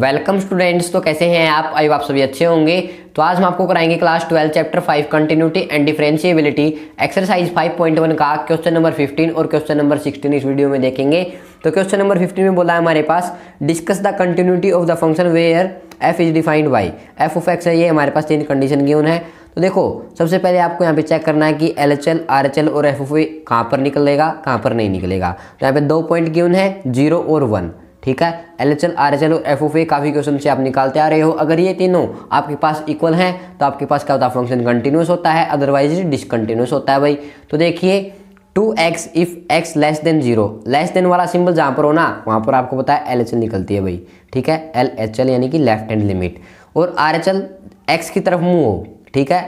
welcome students तो कैसे हैं आप आई आप सभी अच्छे होंगे तो आज हम आपको कराएंगे class twelfth chapter five continuity and differentiability exercise five point one का क्वेश्चन नंबर फिफ्टीन और क्वेश्चन नंबर सिक्सटीन इस वीडियो में देखेंगे तो क्वेश्चन नंबर फिफ्टीन में बोला है हमारे पास discuss the continuity of the function where f is defined by f of x है ये हमारे पास तीन कंडीशन गिवन है तो देखो सबसे पहले आपको यहाँ पे चेक करना है कि L H L R H L और एफ ओफ कहाँ पर निकलेगा कहाँ पर नहीं निकलेगा तो यहाँ पे दो पॉइंट गिवन है जीरो और वन ठीक है L H L R H L और एफ ओ ए काफ़ी क्वेश्चन से आप निकालते आ रहे हो अगर ये तीनों आपके पास इक्वल हैं तो आपके पास क्या होता है फंक्शन कंटिन्यूस होता है अदरवाइज डिसकंटिन्यूस होता है भाई तो देखिए two x if x less than zero less than वाला सिंबल जहाँ पर हो ना वहाँ पर आपको पता है एल एच एल निकलती है भाई ठीक है एल एच एल यानी कि लेफ्ट हैंड लिमिट और आर एच एल एक्स की तरफ मुँह हो ठीक है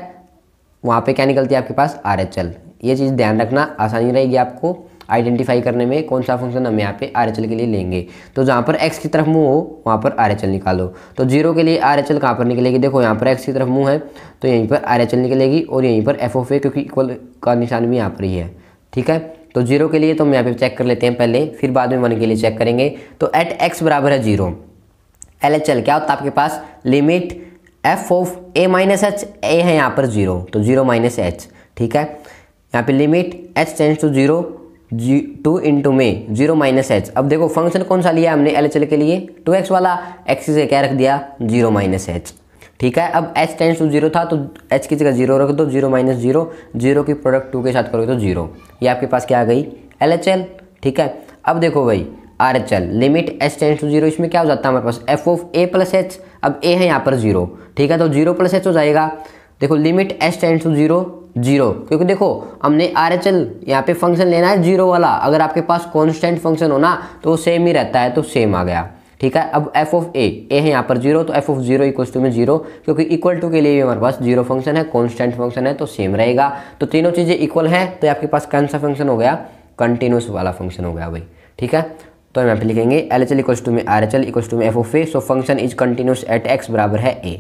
वहाँ पे क्या निकलती है आपके पास आर एच एल ये चीज़ ध्यान रखना आसानी रहेगी आपको आइडेंटिफाई करने में कौन सा फंक्शन हम यहाँ पे आर के लिए लेंगे तो जहाँ पर एक्स की तरफ मुँह हो वहाँ पर आर निकालो तो जीरो के लिए आर एच एल कहाँ पर निकलेगी देखो यहाँ पर एक्स की तरफ मुँह है तो यहीं पर आर निकलेगी और यहीं पर एफ क्योंकि इक्वल का निशान भी यहाँ पर ही है ठीक है तो जीरो के लिए तो हम यहाँ पे चेक कर लेते हैं पहले फिर बाद में वन के लिए चेक करेंगे तो एट एक्स बराबर है जीरो एल एच एल क्या होता है आपके पास limit f of a minus h a है यहाँ पर जीरो तो जीरो माइनस एच ठीक है यहाँ पे limit h tends to zero g two into में जीरो माइनस एच अब देखो फंक्शन कौन सा लिया हमने एल एच एल के लिए टू एक्स वाला एक्स से क्या रख दिया जीरो माइनस एच ठीक है अब एच टेंस टू जीरो था तो एच की जगह जीरो रख दो जीरो माइनस जीरो जीरो की प्रोडक्ट टू के साथ करोगे तो जीरो ये आपके पास क्या आ गई एल एच एल ठीक है अब देखो भाई R H L limit h tends to zero इसमें क्या हो जाता है हमारे पास f of a plus h अब ए है यहाँ पर जीरो ठीक है तो जीरो प्लस एच हो जाएगा देखो limit h tends to zero zero क्योंकि देखो हमने आर एच एल यहाँ पे फंक्शन लेना है जीरो वाला अगर आपके पास कॉन्स्टेंट फंक्शन हो ना तो सेम ही रहता है तो सेम आ गया ठीक है अब एफ ऑफ ए ए है यहाँ पर जीरो तो f of zero equal to में जीरो क्योंकि इक्वल टू के लिए भी हमारे पास जीरो फंक्शन है कॉन्स्टेंट फंक्शन है तो सेम रहेगा तो तीनों चीज़ें इक्वल हैं तो आपके पास कौन सा फंक्शन हो गया कंटिन्यूस वाला फंक्शन हो गया भाई ठीक है तो हम यहाँ पे लिखेंगे L H L equal to में R H L equal to में f of a so function is continuous at x बराबर है ए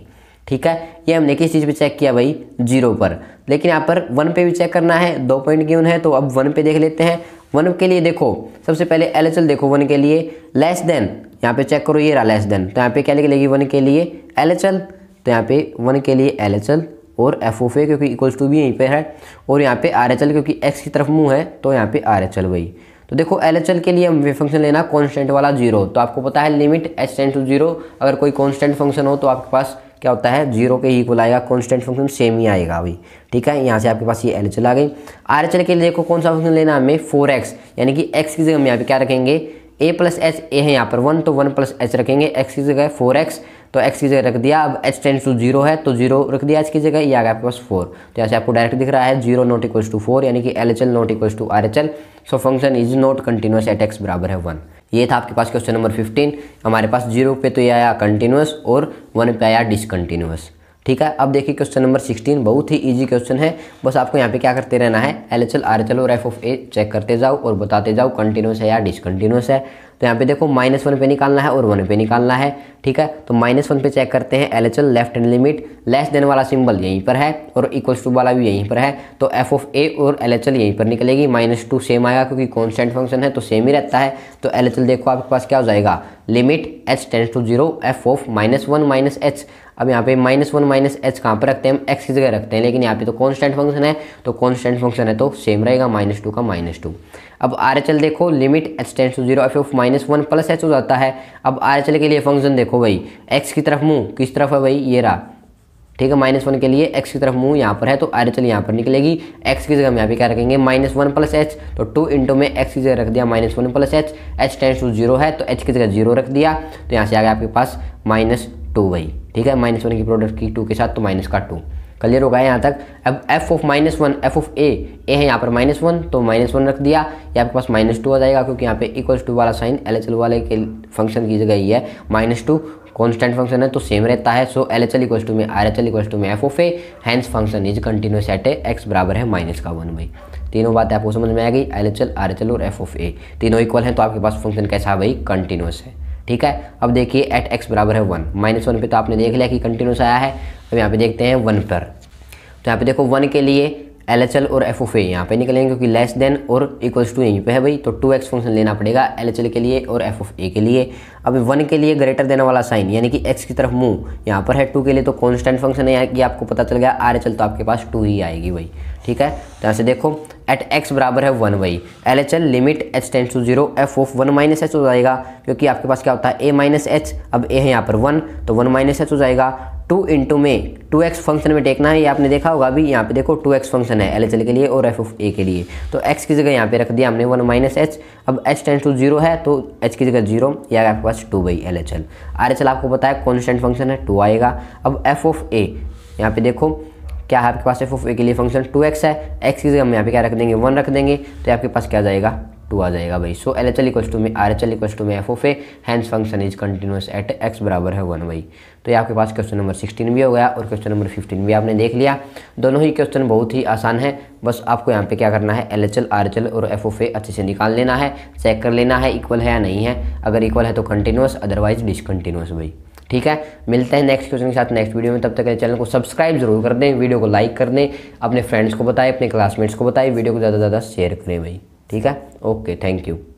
ठीक है ये हमने किस चीज़ पे चेक किया भाई जीरो पर लेकिन यहाँ पर वन पे भी चेक करना है दो पॉइंट गिवन है तो अब वन पे देख लेते हैं वन के लिए देखो सबसे पहले एल देखो वन के लिए लेस देन यहाँ पे चेक करो ये रहा लेस देन तो यहाँ पे क्या निकलेगी वन के लिए एल तो यहाँ पे वन के लिए एल और एफ ओ फे क्योंकि इक्वल्स टू भी यहीं पे है और यहाँ पे आर एच एल क्योंकि एक्स की तरफ मुँह है तो यहाँ पे आर एच एल वही तो देखो एल एच एल के लिए हम वे फंक्शन लेना कॉन्स्टेंट वाला जीरो तो आपको पता है limit h tends to zero अगर कोई कॉन्स्टेंट फंक्शन हो तो आपके पास क्या होता है जीरो के इक्वल आएगा कॉन्स्टेंट फंक्शन सेम ही आएगा अभी ठीक है यहाँ से आपके पास ये एल एच आ गई आर एच एल के लिए देखो कौन सा फंक्शन लेना हमें फोर एक्स यानी कि एक्स की जगह हम यहाँ पे क्या रखेंगे ए प्लस एच ए है यहाँ पर वन तो वन प्लस एच रखेंगे एक्स की जगह फोर एक्स तो एक्स की जगह रख दिया अब एच टेंस टू जीरो है तो जीरो रख दिया एच की जगह ये आ गया आपके पास फोर तो यहाँ से आपको डायरेक्ट दिख रहा है zero not equals to four यानी कि L H L not equals to R H L so function is not continuous at x बराबर है वन ये था आपके पास क्वेश्चन नंबर फिफ्टीन हमारे पास जीरो पे तो ये आया कंटिन्यूस और वन पे आया डिसकंटिन्यूस ठीक है अब देखिए क्वेश्चन नंबर सिक्सटीन बहुत ही इजी क्वेश्चन है बस आपको यहाँ पे क्या करते रहना है L H L R H L और एफ ऑफ ए चेक करते जाओ और बताते जाओ कंटिन्यूस है या डिसकंटिन्यूस है तो यहाँ पे देखो माइनस वन पे निकालना है और वन पे निकालना है ठीक है तो माइनस वन पे चेक करते हैं L H L left hand limit less than वाला सिंबल यहीं पर है और इक्वल्स टू वाला भी यहीं पर है तो एफ ऑफ ए और एल एच एल यहीं पर निकलेगी माइनस टू सेम आएगा क्योंकि कॉन्स्टेंट फंक्शन है तो सेम ही रहता है तो एल एच एल देखो आपके पास क्या हो जाएगा limit h tends to zero f of minus one minus h अब यहाँ पे माइनस वन माइनस एच कहाँ पर रखते हैं हम एक्स की जगह रखते हैं लेकिन यहाँ पे तो कॉन्स्टेंट फंक्शन है तो कॉन्स्टेंट फंक्शन है तो सेम रहेगा माइनस टू का माइनस टू अब आर एच एल देखो limit h tends to zero f of minus one plus h हो जाता है अब आर एच एल के लिए फंक्शन देखो भाई एक्स की तरफ मुँह किस तरफ है भाई ये रहा ठीक है माइनस वन के लिए एक्स की तरफ मुँह यहाँ पर है तो आर एच एल यहाँ पर निकलेगी एक्स की जगह हम यहाँ पे क्या रखेंगे माइनस वन प्लस एच तो टू इंटू में एक्स की जगह रख दिया minus one plus h h tends to zero है तो एच की जगह जीरो रख दिया तो यहाँ से आ गया आपके पास माइनस टू वही ठीक है माइनस वन की प्रोडक्ट की टू के साथ तो माइनस का टू क्लियर होगा यहाँ तक अब f of minus one f of a a है यहाँ पर माइनस वन तो माइनस वन रख दिया या आपके पास माइनस टू आ जाएगा क्योंकि यहाँ पे इक्वल्स टू वाला साइन एल एच एल वाले के फंक्शन की जगह ही है माइनस टू कॉन्स्टेंट फंक्शन है तो सेम रहता है so L H L equals to में R H L equals to में f of a hence function is continuous at a x बराबर है माइनस का वन बाई तीनों बातें आपको समझ में आ गई L H L R H L और एफ ऑफ ए तीनों इक्वल हैं तो आपके पास फंक्शन कैसा है भाई कंटिन्यूस है ठीक है अब देखिए एट एक्स बराबर है वन माइनस वन पर तो आपने देख लिया कि कंटिन्यूस आया है अब यहाँ पे देखते हैं वन पर तो यहाँ पे देखो वन के लिए एल एच एल और एफ ओ ए यहाँ पे निकलेंगे क्योंकि लेस देन और इक्वल्स टू यहीं पे है भाई तो टू एक्स फंक्शन लेना पड़ेगा एल एच एल के लिए और एफ ओफ ए के लिए अब वन के लिए ग्रेटर देने वाला साइन यानी कि एक्स की तरफ मुंह यहाँ पर है टू के लिए तो कॉन्स्टेंट फंक्शन है कि आपको पता चल गया आर एच एल तो आपके पास टू ही आएगी भाई ठीक है तो यहाँ से देखो एट एक्स बराबर है one y L H L limit h tends to zero f of one minus h हो जाएगा क्योंकि आपके पास क्या होता है ए माइनस एच अब ए है यहाँ पर वन तो वन माइनस एच हो जाएगा टू इंटू में टू एक्स फंक्शन में टेकना है ये आपने देखा होगा अभी यहाँ पे देखो टू एक्स फंक्शन है एल एच एल के लिए और एफ ऑफ ए के लिए तो एक्स की जगह यहाँ पे रख दिया हमने वन माइनस एच अब एच टेंस टू जीरो है तो एच की जगह जीरो या आपके पास two by L H L R H L आपको पता है कॉन्स्टेंट फंक्शन है टू आएगा अब एफ ऑफ ए यहाँ पे देखो क्या है आपके पास एफ ऑफ ए के लिए फंक्शन टू एक्स है एक्स की जगह हम यहाँ पे क्या रख देंगे वन रख देंगे तो आपके पास क्या जाएगा टू आ जाएगा भाई so L H L equal to में R H L equal to में f of a hence function is continuous at x बराबर है वन भाई तो ये आपके पास क्वेश्चन नंबर सिक्सटीन भी हो गया और क्वेश्चन नंबर फिफ्टीन भी आपने देख लिया दोनों ही क्वेश्चन बहुत ही आसान है बस आपको यहाँ पे क्या करना है L H L R H L और एफ ऑफ ए अच्छे से निकाल लेना है चेक कर लेना है इक्वल है या नहीं है अगर इक्वल है तो कंटिन्यूस अदरवाइज डिसकंटिन्यूस भाई ठीक है मिलते हैं नेक्स्ट क्वेश्चन के साथ नेक्स्ट वीडियो में तब तक चैनल को सब्सक्राइब जरूर कर दें वीडियो को लाइक कर दें अपने फ्रेंड्स को बताएं अपने क्लासमेट्स को बताएं वीडियो को ज़्यादा से ज़्यादा शेयर करें भाई ठीक है ओके थैंक यू